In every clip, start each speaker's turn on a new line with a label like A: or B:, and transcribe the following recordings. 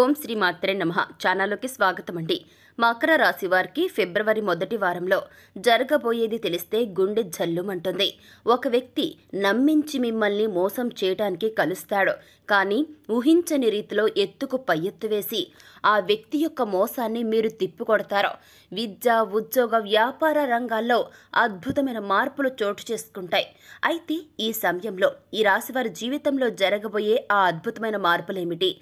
A: ఓం శ్రీ మాత్రే నమ ఛానల్లోకి స్వాగతం అండి మకర రాశి వారికి ఫిబ్రవరి మొదటి వారంలో జరగబోయేది తెలిస్తే గుండె జల్లుమంటుంది ఒక వ్యక్తి నమ్మించి మిమ్మల్ని మోసం చేయడానికి కలుస్తాడు కానీ ఊహించని రీతిలో ఎత్తుకు పై ఎత్తు వేసి ఆ వ్యక్తి యొక్క మోసాన్ని మీరు తిప్పికొడతారు విద్య ఉద్యోగ వ్యాపార రంగాల్లో అద్భుతమైన మార్పులు చోటు చేసుకుంటాయి అయితే ఈ సమయంలో ఈ రాశివారి జీవితంలో జరగబోయే ఆ అద్భుతమైన మార్పులేమిటి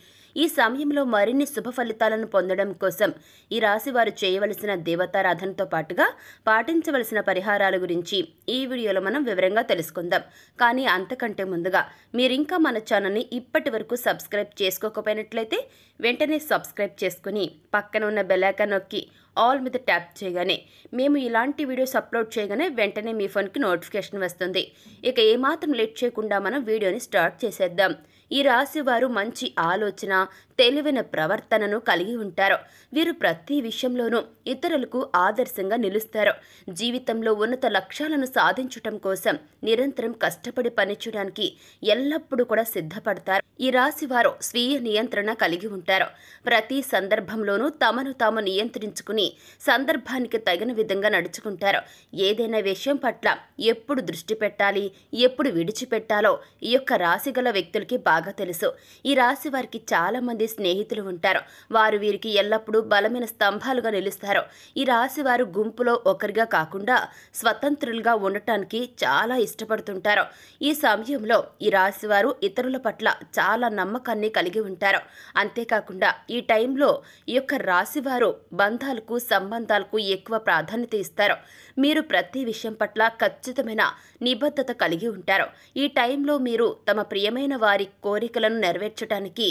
A: ఈ సమయంలో మరిన్ని శుభ ఫలితాలను పొందడం కోసం ఈ రాశి వారు చేయవలసిన దేవతారాధనతో పాటుగా పాటించవలసిన పరిహారాల గురించి ఈ వీడియోలో మనం వివరంగా తెలుసుకుందాం కానీ అంతకంటే ముందుగా మీరింకా మన ఛానల్ని ఇప్పటి వరకు సబ్స్క్రైబ్ చేసుకోకపోయినట్లయితే వెంటనే సబ్స్క్రైబ్ చేసుకుని పక్కన ఉన్న బెలాకా నొక్కి ఆల్ మీద ట్యాప్ చేయగానే మేము ఇలాంటి వీడియోస్ అప్లోడ్ చేయగానే వెంటనే మీ ఫోన్కి నోటిఫికేషన్ వస్తుంది ఇక ఏమాత్రం లేట్ చేయకుండా మనం వీడియోని స్టార్ట్ చేసేద్దాం ఈ రాశి వారు మంచి ఆలోచన తెలివైన ప్రవర్తనను కలిగి ఉంటారు వీరు ప్రతి విషయంలోనూ ఇతరులకు ఆదర్శంగా నిలుస్తారు జీవితంలో ఉన్నత లక్ష్యాలను సాధించటం కోసం నిరంతరం కష్టపడి పనిచేయడానికి ఎల్లప్పుడూ కూడా సిద్ధపడతారు ఈ రాశి వారు స్వీయ నియంత్రణ కలిగి ఉంటారు ప్రతి సందర్భంలోనూ తమను తాము నియంత్రించుకుని సందర్భానికి తగిన విధంగా నడుచుకుంటారు ఏదైనా విషయం పట్ల ఎప్పుడు దృష్టి పెట్టాలి ఎప్పుడు విడిచిపెట్టాలో ఈ యొక్క రాశి గల వ్యక్తులకి బాగా బాగా తెలుసు ఈ రాశి వారికి చాలామంది స్నేహితులు ఉంటారు వారు వీరికి ఎల్లప్పుడూ బలమైన స్తంభాలుగా నిలుస్తారు ఈ రాశి వారు గుంపులో ఒకరిగా కాకుండా స్వతంత్రులుగా ఉండటానికి చాలా ఇష్టపడుతుంటారు ఈ సమయంలో ఈ రాశి వారు ఇతరుల పట్ల చాలా నమ్మకాన్ని కలిగి ఉంటారు అంతేకాకుండా ఈ టైంలో ఈ యొక్క రాశి వారు బంధాలకు సంబంధాలకు ఎక్కువ ప్రాధాన్యత ఇస్తారు మీరు ప్రతి విషయం పట్ల ఖచ్చితమైన నిబద్ధత కలిగి ఉంటారు ఈ టైంలో మీరు తమ ప్రియమైన వారి కోరికలను నెరవేర్చటానికి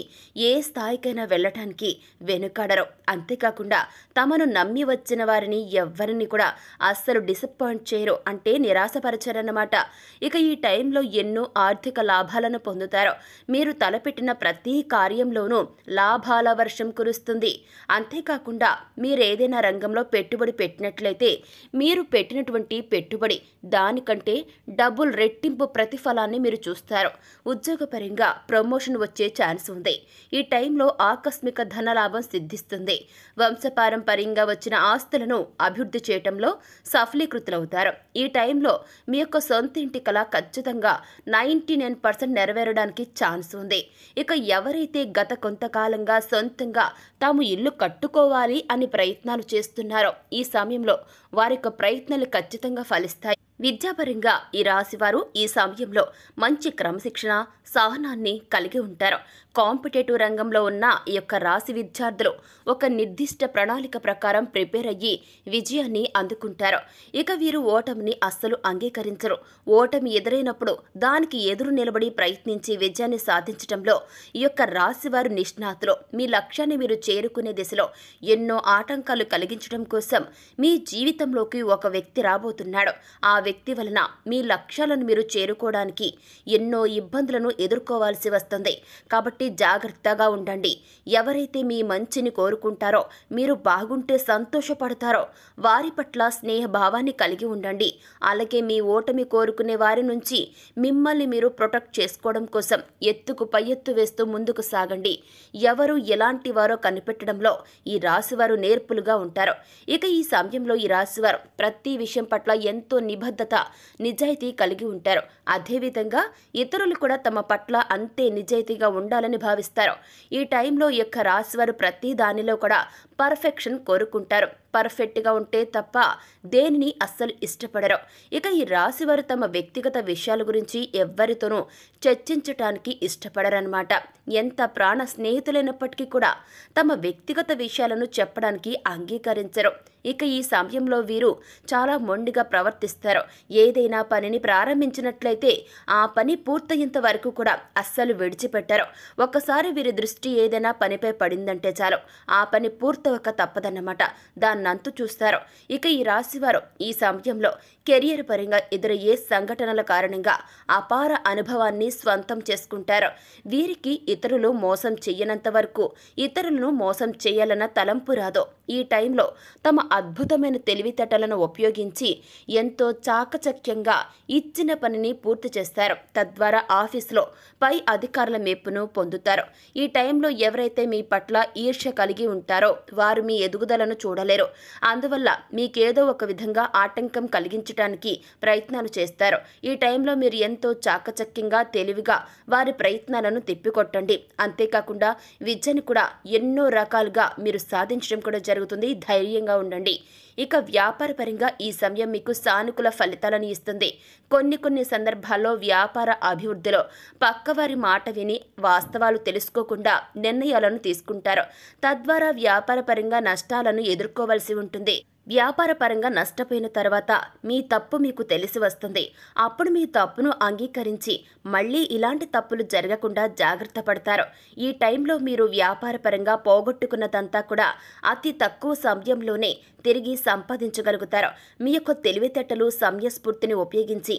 A: ఏ స్థాయికైనా వెళ్ళటానికి వెనుకాడరు అంతేకాకుండా తమను నమ్మి వచ్చిన వారిని ఎవ్వరిని కూడా అస్సలు డిసప్పాయింట్ చేయరు అంటే నిరాశపరచారన్నమాట ఇక ఈ టైంలో ఎన్నో ఆర్థిక లాభాలను పొందుతారు మీరు తలపెట్టిన ప్రతి కార్యంలోనూ లాభాల వర్షం కురుస్తుంది అంతేకాకుండా మీరేదైనా రంగంలో పెట్టుబడి పెట్టినట్లయితే మీరు పెట్టినటువంటి పెట్టుబడి దానికంటే డబుల్ రెట్టింపు ప్రతిఫలాన్ని మీరు చూస్తారు ఉద్యోగపరంగా ప్రమోషన్ వచ్చే ఛాన్స్ ఉంది ఈ టైంలో ఆకస్మిక ధనలాభం సిద్ధిస్తుంది వంశపారంపర్యంగా వచ్చిన ఆస్తులను అభివృద్ధి చేయటంలో సఫలీకృతులవుతారు ఈ టైంలో మీ యొక్క సొంత ఇంటి కళ ఖచ్చితంగా నైంటీ నైన్ పర్సెంట్ నెరవేరడానికి ఛాన్స్ ఉంది ఇక ఎవరైతే గత కొంతకాలంగా సొంతంగా తాము ఇల్లు కట్టుకోవాలి అని ప్రయత్నాలు చేస్తున్నారో ఈ సమయంలో వారి యొక్క ప్రయత్నాలు ఖచ్చితంగా ఫలిస్తాయి విద్యాపరంగా ఈ రాశివారు ఈ సమయంలో మంచి క్రమశిక్షణ సహనాన్ని కలిగి ఉంటారు కాంపిటేటివ్ రంగంలో ఉన్న ఈ యొక్క రాశి విద్యార్థులు ఒక నిర్దిష్ట ప్రణాళిక ప్రకారం ప్రిపేర్ అయ్యి విజయాన్ని అందుకుంటారు ఇక వీరు ఓటమిని అస్సలు అంగీకరించరు ఓటమి ఎదురైనప్పుడు దానికి ఎదురు నిలబడి ప్రయత్నించి విజయాన్ని సాధించడంలో ఈ యొక్క రాశి వారు నిష్ణాతులు మీ లక్ష్యాన్ని మీరు చేరుకునే దిశలో ఎన్నో ఆటంకాలు కలిగించడం కోసం మీ జీవితంలోకి ఒక వ్యక్తి రాబోతున్నాడు ఆ వ్యక్తి వలన మీ లక్ష్యాలను మీరు చేరుకోవడానికి ఎన్నో ఇబ్బందులను ఎదుర్కోవాల్సి వస్తుంది కాబట్టి జాగ్రత్తగా ఉండండి ఎవరైతే మీ మంచిని కోరుకుంటారో మీరు బాగుంటే సంతోషపడతారో వారి పట్ల స్నేహభావాన్ని కలిగి ఉండండి అలాగే మీ ఓటమి కోరుకునే వారి నుంచి మిమ్మల్ని మీరు ప్రొటెక్ట్ చేసుకోవడం కోసం ఎత్తుకు పై ఎత్తు వేస్తూ ముందుకు సాగండి ఎవరు ఎలాంటి వారో కనిపెట్టడంలో ఈ రాశివారు నేర్పులుగా ఉంటారు ఇక ఈ సమయంలో ఈ రాశివారు ప్రతి విషయం పట్ల ఎంతో నిబద్ధత నిజాయితీ కలిగి ఉంటారు అదేవిధంగా ఇతరులు కూడా తమ పట్ల అంతే నిజాయితీగా ఉండాలని అని భావిస్తారు ఈ టైంలో యొక్క రాశివారు ప్రతి దానిలో కూడా పర్ఫెక్షన్ కోరుకుంటారు పర్ఫెక్ట్గా ఉంటే తప్ప దేనిని అస్సలు ఇష్టపడరు ఇక ఈ రాశి వారు తమ వ్యక్తిగత విషయాల గురించి ఎవ్వరితోనూ చర్చించటానికి ఇష్టపడరనమాట ఎంత ప్రాణ స్నేహితులైనప్పటికీ కూడా తమ వ్యక్తిగత విషయాలను చెప్పడానికి అంగీకరించరు ఇక ఈ సమయంలో వీరు చాలా మొండిగా ప్రవర్తిస్తారు ఏదైనా పనిని ప్రారంభించినట్లయితే ఆ పని పూర్తయ్యేంత వరకు కూడా అస్సలు విడిచిపెట్టరు ఒక్కసారి వీరి దృష్టి ఏదైనా పనిపై పడిందంటే చాలు ఆ పని పూర్తవక తప్పదన్నమాట దాన్ని నంతు చూస్తారు ఇక ఈ రాశివారు ఈ సమయంలో కెరియర్ పరంగా ఎదురయ్యే సంఘటనల కారణంగా అపార అనుభవాన్ని స్వంతం చేసుకుంటారు వీరికి ఇతరులు మోసం చెయ్యనంత వరకు ఇతరులను మోసం చేయాలన్న తలంపు రాదు ఈ టైంలో తమ అద్భుతమైన తెలివితేటలను ఉపయోగించి ఎంతో చాకచక్యంగా ఇచ్చిన పనిని పూర్తి చేస్తారు తద్వారా ఆఫీసులో పై అధికారుల మెప్పును పొందుతారు ఈ టైంలో ఎవరైతే మీ పట్ల ఈర్ష్య కలిగి ఉంటారో వారు మీ ఎదుగుదలను చూడలేరు చేస్తారు అందువల్ల మీకేదో ఒక విధంగా ఆటంకం కలిగించడానికి ప్రయత్నాలు చేస్తారు ఈ టైంలో మీరు ఎంతో చాకచక్యంగా తెలివిగా వారి ప్రయత్నాలను తిప్పికొట్టండి అంతేకాకుండా విద్యను కూడా ఎన్నో రకాలుగా మీరు సాధించడం కూడా జరుగుతుంది ధైర్యంగా ఉండండి ఇక వ్యాపారపరంగా ఈ సమయం మీకు సానుకూల ఫలితాలను ఇస్తుంది కొన్ని కొన్ని సందర్భాల్లో వ్యాపార అభివృద్ధిలో పక్కవారి మాట విని వాస్తవాలు తెలుసుకోకుండా నిర్ణయాలను తీసుకుంటారు తద్వారా వ్యాపారపరంగా నష్టాలను ఎదుర్కోవాలి చేయవలసి ఉంటుంది వ్యాపారపరంగా నష్టపోయిన తర్వాత మీ తప్పు మీకు తెలిసి వస్తుంది అప్పుడు మీ తప్పును అంగీకరించి మళ్ళీ ఇలాంటి తప్పులు జరగకుండా జాగ్రత్త పడతారు ఈ టైంలో మీరు వ్యాపారపరంగా పోగొట్టుకున్నదంతా కూడా అతి తక్కువ సమయంలోనే తిరిగి సంపాదించగలుగుతారు మీ యొక్క తెలివితేటలు సమయస్ఫూర్తిని ఉపయోగించి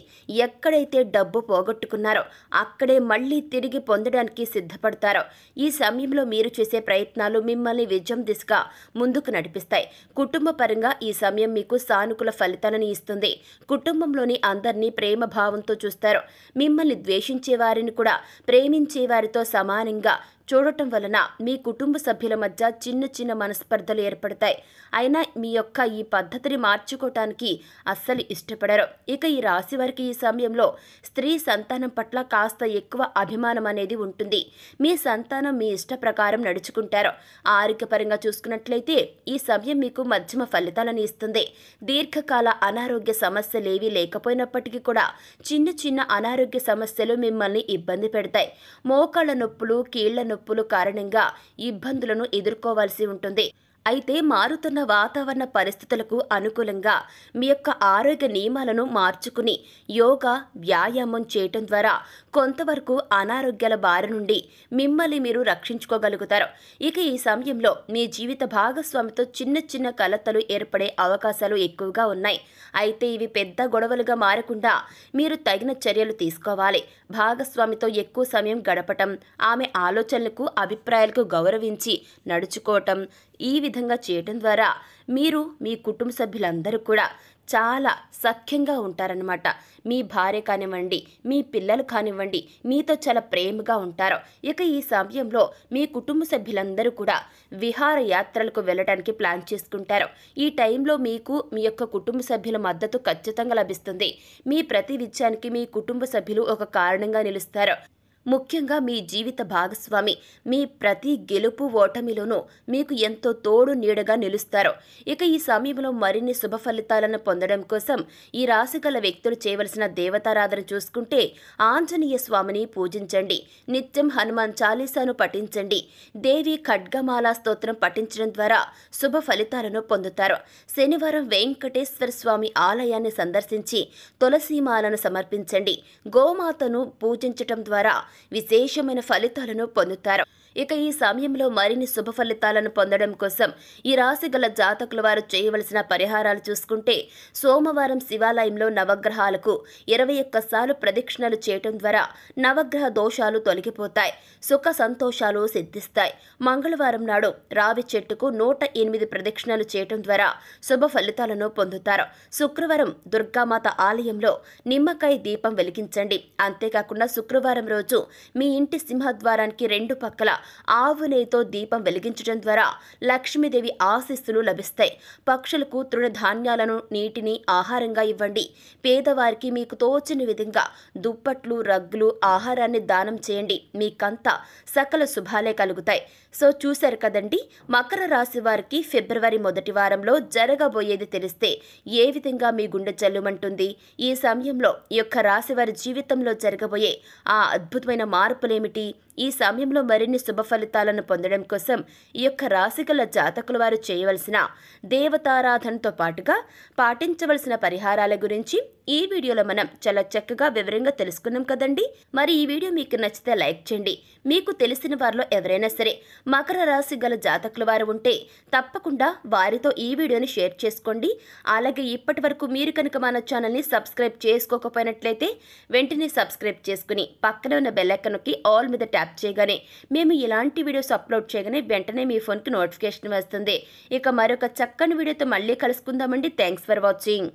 A: ఎక్కడైతే డబ్బు పోగొట్టుకున్నారో అక్కడే మళ్ళీ తిరిగి పొందడానికి సిద్ధపడతారు ఈ సమయంలో మీరు చేసే ప్రయత్నాలు మిమ్మల్ని విజయం దిశగా ముందుకు నడిపిస్తాయి కుటుంబపరంగా ఈ సమయం మీకు సానుకూల ఫలితాలను ఇస్తుంది కుటుంబంలోని అందరినీ ప్రేమ భావంతో చూస్తారు మిమ్మల్ని ద్వేషించే వారిని కూడా ప్రేమించే వారితో సమానంగా చూడటం వలన మీ కుటుంబ సభ్యుల మధ్య చిన్న చిన్న మనస్పర్ధలు ఏర్పడతాయి అయినా మీ యొక్క ఈ పద్ధతిని మార్చుకోవటానికి అస్సలు ఇష్టపడరు ఇక ఈ రాశి వారికి ఈ సమయంలో స్త్రీ సంతానం పట్ల కాస్త ఎక్కువ అభిమానం అనేది ఉంటుంది మీ సంతానం మీ ఇష్ట ప్రకారం నడుచుకుంటారు ఆరోగ్యపరంగా చూసుకున్నట్లయితే ఈ సమయం మీకు మధ్యమ ఫలితాలను ఇస్తుంది దీర్ఘకాల అనారోగ్య సమస్యలేవీ లేకపోయినప్పటికీ కూడా చిన్న చిన్న అనారోగ్య సమస్యలు మిమ్మల్ని ఇబ్బంది పెడతాయి మోకాళ్ళ నొప్పులు కీళ్ల నొప్పులు నొప్పులు కారణంగా ఇబ్బందులను ఎదుర్కోవాల్సి ఉంటుంది అయితే మారుతున్న వాతావరణ పరిస్థితులకు అనుకూలంగా మీ యొక్క ఆరోగ్య నియమాలను మార్చుకుని యోగా వ్యాయామం చేయటం ద్వారా కొంతవరకు అనారోగ్యాల బారి నుండి మిమ్మల్ని మీరు రక్షించుకోగలుగుతారు ఇక ఈ సమయంలో మీ జీవిత భాగస్వామితో చిన్న చిన్న కలతలు ఏర్పడే అవకాశాలు ఎక్కువగా ఉన్నాయి అయితే ఇవి పెద్ద గొడవలుగా మారకుండా మీరు తగిన చర్యలు తీసుకోవాలి భాగస్వామితో ఎక్కువ సమయం గడపటం ఆమె ఆలోచనలకు అభిప్రాయాలకు గౌరవించి నడుచుకోవటం ఈ విధంగా విధంగా చేయడం ద్వారా మీరు మీ కుటుంబ సభ్యులందరూ కూడా చాలా సఖ్యంగా ఉంటారనమాట మీ భార్య కానివ్వండి మీ పిల్లలు కానివ్వండి మీతో చాలా ప్రేమగా ఉంటారు ఇక ఈ సమయంలో మీ కుటుంబ సభ్యులందరూ కూడా విహార యాత్రలకు వెళ్ళడానికి ప్లాన్ చేసుకుంటారు ఈ టైంలో మీకు మీ యొక్క కుటుంబ సభ్యుల మద్దతు ఖచ్చితంగా లభిస్తుంది మీ ప్రతి విజయానికి మీ కుటుంబ సభ్యులు ఒక కారణంగా నిలుస్తారు ముఖ్యంగా మీ జీవిత భాగస్వామి మీ ప్రతి గెలుపు ఓటమిలోనూ మీకు ఎంతో తోడు నీడగా నిలుస్తారు ఇక ఈ సమయంలో మరిన్ని శుభ ఫలితాలను పొందడం కోసం ఈ రాశి గల వ్యక్తులు చేయవలసిన దేవతారాధన చూసుకుంటే ఆంజనేయ స్వామిని పూజించండి నిత్యం హనుమాన్ చాలీసాను పఠించండి దేవి ఖడ్గమాలా స్తోత్రం పఠించడం ద్వారా శుభ ఫలితాలను పొందుతారు శనివారం వెంకటేశ్వర స్వామి ఆలయాన్ని సందర్శించి తులసీమాలను సమర్పించండి గోమాతను పూజించటం ద్వారా విశేషమైన ఫలితాలను పొందుతారు ఇక ఈ సమయంలో మరిన్ని శుభ ఫలితాలను పొందడం కోసం ఈ రాశి గల జాతకుల వారు చేయవలసిన పరిహారాలు చూసుకుంటే సోమవారం శివాలయంలో నవగ్రహాలకు ఇరవై ఒక్కసార్లు ప్రదక్షిణలు చేయటం ద్వారా నవగ్రహ దోషాలు తొలగిపోతాయి సుఖ సంతోషాలు సిద్ధిస్తాయి మంగళవారం నాడు రావి చెట్టుకు నూట ఎనిమిది ప్రదక్షిణలు చేయటం ద్వారా శుభ ఫలితాలను పొందుతారు శుక్రవారం దుర్గామాత ఆలయంలో నిమ్మకాయ దీపం వెలిగించండి అంతేకాకుండా శుక్రవారం రోజు మీ ఇంటి సింహద్వారానికి రెండు పక్కల ఆవు నెయ్యితో దీపం వెలిగించడం ద్వారా లక్ష్మీదేవి ఆశీస్సులు లభిస్తాయి పక్షులకు తృణధాన్యాలను నీటిని ఆహారంగా ఇవ్వండి పేదవారికి మీకు తోచిన విధంగా దుప్పట్లు రగ్గులు ఆహారాన్ని దానం చేయండి మీకంతా సకల శుభాలే కలుగుతాయి సో చూశారు కదండి మకర రాశి వారికి ఫిబ్రవరి మొదటి వారంలో జరగబోయేది తెలిస్తే ఏ విధంగా మీ గుండె చల్లుమంటుంది ఈ సమయంలో ఈ యొక్క రాశి వారి జీవితంలో జరగబోయే ఆ అద్భుతమైన మార్పులేమిటి ఈ సమయంలో మరిన్ని శుభ ఫలితాలను పొందడం కోసం ఈ యొక్క రాశిగల జాతకుల వారు చేయవలసిన దేవతారాధనతో పాటుగా పాటించవలసిన పరిహారాల గురించి ఈ వీడియోలో మనం చాలా చక్కగా వివరంగా తెలుసుకున్నాం కదండి మరి ఈ వీడియో మీకు నచ్చితే లైక్ చేయండి మీకు తెలిసిన వారిలో ఎవరైనా సరే మకర రాశి గల జాతకుల వారు ఉంటే తప్పకుండా వారితో ఈ వీడియోని షేర్ చేసుకోండి అలాగే ఇప్పటి వరకు మీరు కనుక మన ఛానల్ని సబ్స్క్రైబ్ చేసుకోకపోయినట్లయితే వెంటనే సబ్స్క్రైబ్ చేసుకుని పక్కన ఉన్న బెల్లైకన్కి ఆల్ మీద ట్యాప్ ట్యాప్ చేయగానే మేము ఇలాంటి వీడియోస్ అప్లోడ్ చేయగానే వెంటనే మీ ఫోన్కి నోటిఫికేషన్ వస్తుంది ఇక మరొక చక్కని వీడియోతో మళ్ళీ కలుసుకుందామండి థ్యాంక్స్ ఫర్ వాచింగ్